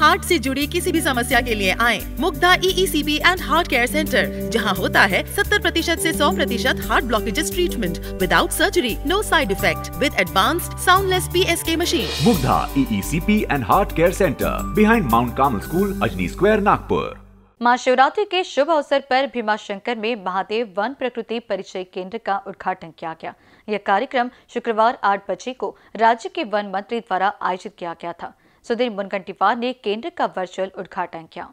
heart से जुड़ी किसी भी समस्या के लिए आए Mugdha EECB and heart care centre जहां होता है 70 प्रतिशत ऐसी सौ प्रतिशत heart blockages treatment without surgery no side effect with advanced soundless P S के machine Mugdha EECP and heart care centre behind Mount Carmel school Ajni square Nagpur मां शिवरात्रि के शुभ अवसर पर शंकर में महादेव वन प्रकृति परिचय केंद्र का उद्घाटन किया गया यह कार्यक्रम शुक्रवार आठ बजे को राज्य के वन मंत्री द्वारा आयोजित किया गया था सुधीर मुनगंटीवार ने केंद्र का वर्चुअल उद्घाटन किया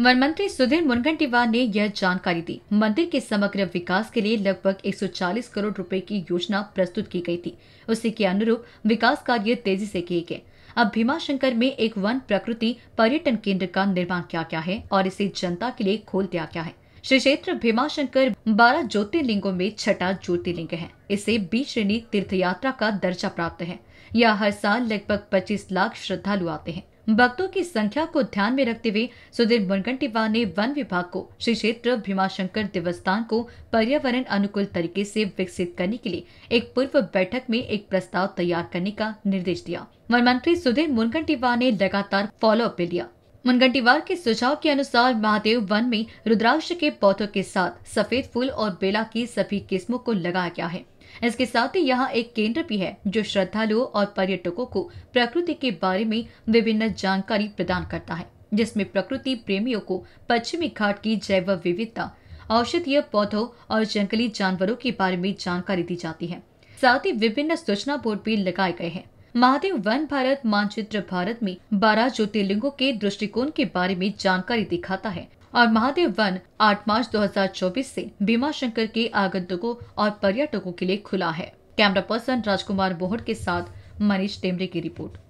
वन मंत्री सुधीर मुनगंटीवार ने यह जानकारी दी मंदिर के समग्र विकास के लिए लगभग 140 करोड़ रुपए की योजना प्रस्तुत की गई थी उसी के अनुरूप विकास कार्य तेजी से किए गए अब भीमाशंकर में एक वन प्रकृति पर्यटन केंद्र का निर्माण किया गया है और इसे जनता के लिए खोल दिया गया है श्री क्षेत्र भीमाशंकर बारह ज्योतिर्लिंगों में छठा ज्योतिर्लिंग है इसे बीस श्रेणी तीर्थ यात्रा का दर्जा प्राप्त है यह हर साल लगभग 25 लाख श्रद्धालु आते हैं भक्तों की संख्या को ध्यान में रखते हुए सुधीर मुनगंटीवार ने वन विभाग को श्री क्षेत्र भीमाशंकर देवस्थान को पर्यावरण अनुकूल तरीके से विकसित करने के लिए एक पूर्व बैठक में एक प्रस्ताव तैयार करने का निर्देश दिया वन मंत्री सुधीर मुनगंटीवार ने लगातार फॉलो अप लिया मुनगंटीवार के सुझाव के अनुसार महादेव वन में रुद्राक्ष के पौधों के साथ सफेद फूल और बेला की सभी किस्मों को लगाया गया है इसके साथ ही यहाँ एक केंद्र भी है जो श्रद्धालुओं और पर्यटकों को प्रकृति के बारे में विभिन्न जानकारी प्रदान करता है जिसमें प्रकृति प्रेमियों को पश्चिमी घाट की जैव विविधता औषधीय पौधों और जंगली जानवरों के बारे में जानकारी दी जाती है साथ ही विभिन्न सूचना बोर्ड भी लगाए गए हैं महादेव वन भारत मानचित्र भारत में बारह ज्योतिर्लिंगों के दृष्टिकोण के बारे में जानकारी दिखाता है और महादेव वन 8 मार्च 2024 से बीमा शंकर के आगंतुकों और पर्यटकों के लिए खुला है कैमरा पर्सन राजकुमार बोहर के साथ मनीष टेमरे की रिपोर्ट